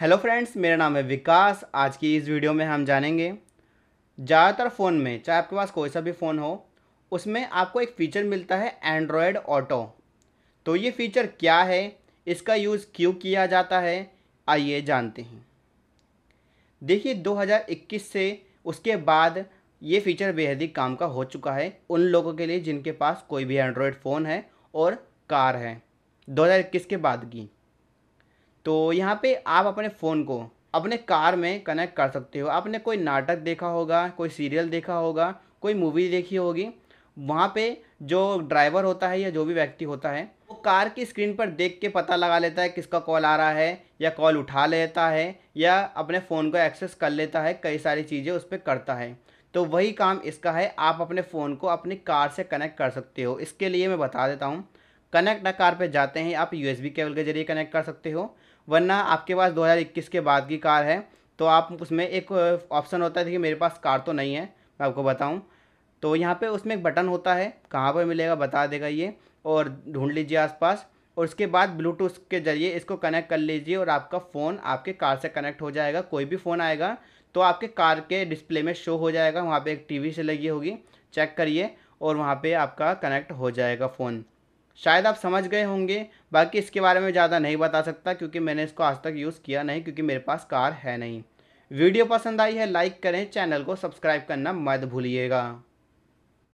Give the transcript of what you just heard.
hello friends मेरा नाम है विकास आज की इस वीडियो में हम जानेंगे ज़्यादातर फ़ोन में चाहे आपके पास कोई सा भी फ़ोन हो उसमें आपको एक फ़ीचर मिलता है एंड्रॉयड ऑटो तो ये फ़ीचर क्या है इसका यूज़ क्यों किया जाता है आइए जानते हैं देखिए 2021 से उसके बाद ये फ़ीचर बेहद ही काम का हो चुका है उन लोगों के लिए जिनके पास कोई भी एंड्रॉयड फ़ोन है और कार है दो के बाद की तो यहाँ पे आप अपने फ़ोन को अपने कार में कनेक्ट कर सकते हो आपने कोई नाटक देखा होगा कोई सीरियल देखा होगा कोई मूवी देखी होगी वहाँ पे जो ड्राइवर होता है या जो भी व्यक्ति होता है वो कार की स्क्रीन पर देख के पता लगा लेता है किसका कॉल आ रहा है या कॉल उठा लेता है या अपने फ़ोन को एक्सेस कर लेता है कई सारी चीज़ें उस पर करता है तो वही काम इसका है आप अपने फ़ोन को अपनी कार से कनेक्ट कर सकते हो इसके लिए मैं बता देता हूँ कनेक्ट कार पे जाते हैं आप यू केबल के जरिए कनेक्ट कर सकते हो वरना आपके पास 2021 के बाद की कार है तो आप उसमें एक ऑप्शन होता है कि मेरे पास कार तो नहीं है मैं आपको बताऊँ तो यहाँ पे उसमें एक बटन होता है कहाँ पर मिलेगा बता देगा ये और ढूंढ लीजिए आसपास और उसके बाद ब्लूटूथ के ज़रिए इसको कनेक्ट कर लीजिए और आपका फ़ोन आपके कार से कनेक्ट हो जाएगा कोई भी फ़ोन आएगा तो आपके कार के डिस्प्ले में शो हो जाएगा वहाँ पे एक टीवी से लगी होगी चेक करिए और वहाँ पे आपका कनेक्ट हो जाएगा फ़ोन शायद आप समझ गए होंगे बाकी इसके बारे में ज़्यादा नहीं बता सकता क्योंकि मैंने इसको आज तक यूज़ किया नहीं क्योंकि मेरे पास कार है नहीं वीडियो पसंद आई है लाइक करें चैनल को सब्सक्राइब करना मत भूलिएगा